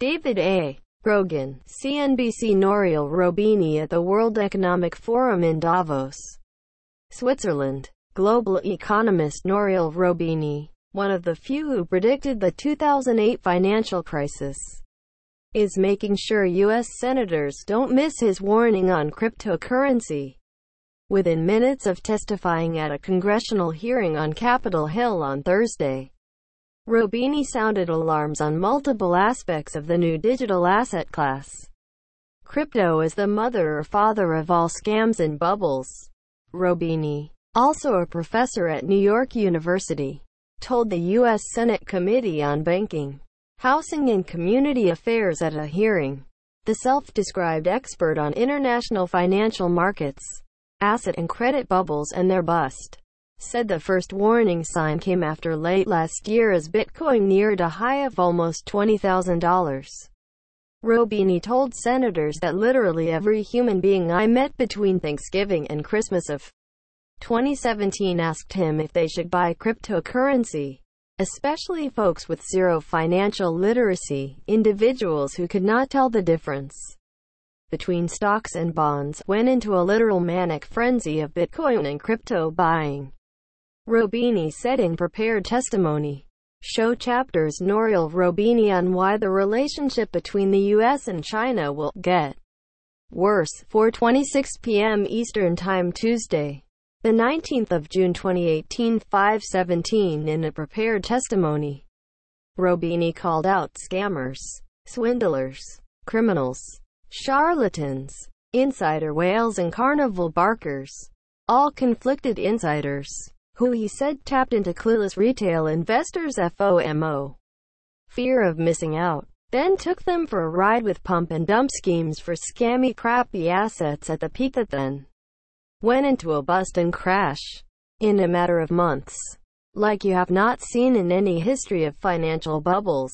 David A. Brogan, CNBC Noriel Robini at the World Economic Forum in Davos, Switzerland. Global economist Noriel Robini, one of the few who predicted the 2008 financial crisis, is making sure U.S. senators don't miss his warning on cryptocurrency. Within minutes of testifying at a congressional hearing on Capitol Hill on Thursday, Robini sounded alarms on multiple aspects of the new digital asset class. Crypto is the mother or father of all scams and bubbles. Robini, also a professor at New York University, told the U.S. Senate Committee on Banking, Housing and Community Affairs at a hearing. The self-described expert on international financial markets, asset and credit bubbles and their bust, said the first warning sign came after late last year as Bitcoin neared a high of almost $20,000. Robini told senators that literally every human being I met between Thanksgiving and Christmas of 2017 asked him if they should buy cryptocurrency, especially folks with zero financial literacy, individuals who could not tell the difference between stocks and bonds, went into a literal manic frenzy of Bitcoin and crypto buying. Robini said in prepared testimony. Show chapters Noriel Robini on why the relationship between the U.S. and China will get worse, 4.26 p.m. Eastern Time Tuesday, the 19th of June 2018, 5.17 in a prepared testimony. Robini called out scammers, swindlers, criminals, charlatans, insider whales and carnival barkers, all conflicted insiders who he said tapped into clueless retail investors' FOMO, fear of missing out, then took them for a ride with pump and dump schemes for scammy crappy assets at the peak that then went into a bust and crash in a matter of months, like you have not seen in any history of financial bubbles.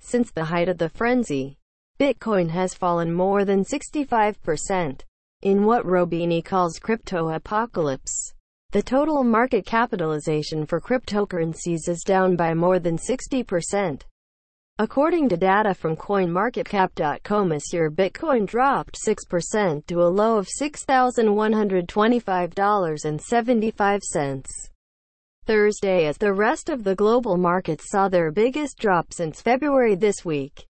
Since the height of the frenzy, Bitcoin has fallen more than 65% in what Robini calls crypto apocalypse. The total market capitalization for cryptocurrencies is down by more than 60%. According to data from CoinMarketCap.com this year Bitcoin dropped 6% to a low of $6,125.75. Thursday as the rest of the global markets saw their biggest drop since February this week.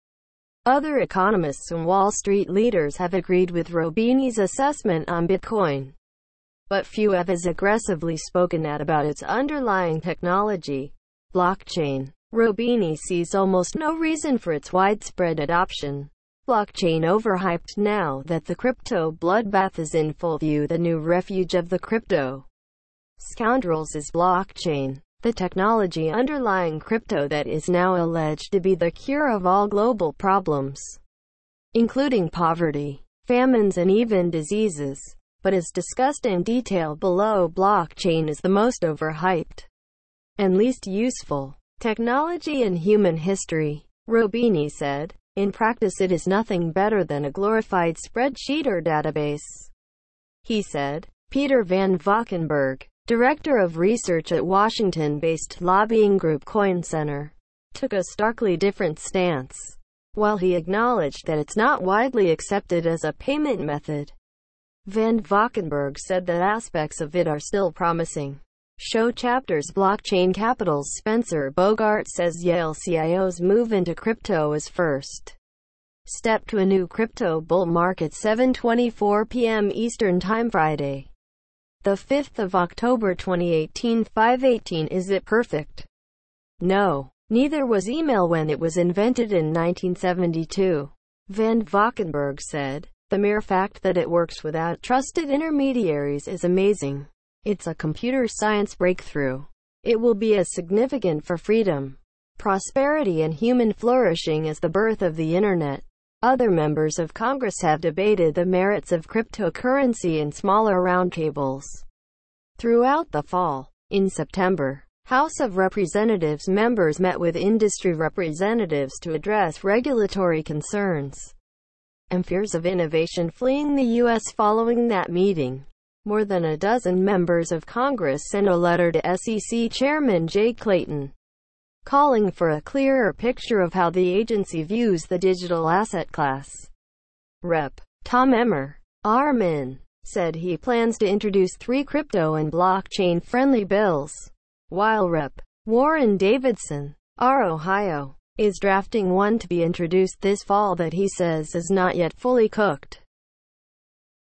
Other economists and Wall Street leaders have agreed with Robini's assessment on Bitcoin but few have as aggressively spoken out about its underlying technology, blockchain. Robini sees almost no reason for its widespread adoption. Blockchain overhyped now that the crypto bloodbath is in full view. The new refuge of the crypto scoundrels is blockchain, the technology underlying crypto that is now alleged to be the cure of all global problems, including poverty, famines, and even diseases but as discussed in detail below blockchain is the most overhyped and least useful technology in human history, Robini said. In practice it is nothing better than a glorified spreadsheet or database, he said. Peter Van Valkenburg, director of research at Washington-based lobbying group Coin Center, took a starkly different stance. While he acknowledged that it's not widely accepted as a payment method, Van Valkenburg said that aspects of it are still promising. Show chapters Blockchain Capitals Spencer Bogart says Yale CIO's move into crypto is first step to a new crypto bull market 7.24 p.m. Eastern Time Friday. The 5th of October 2018 518 Is it perfect? No. Neither was email when it was invented in 1972. Van Valkenburg said. The mere fact that it works without trusted intermediaries is amazing. It's a computer science breakthrough. It will be as significant for freedom, prosperity and human flourishing as the birth of the internet. Other members of Congress have debated the merits of cryptocurrency in smaller roundtables throughout the fall. In September, House of Representatives members met with industry representatives to address regulatory concerns and fears of innovation fleeing the U.S. following that meeting. More than a dozen members of Congress sent a letter to SEC Chairman Jay Clayton calling for a clearer picture of how the agency views the digital asset class. Rep. Tom Emmer, Armin, said he plans to introduce three crypto and blockchain-friendly bills, while Rep. Warren Davidson, R. Ohio, is drafting one to be introduced this fall that he says is not yet fully cooked.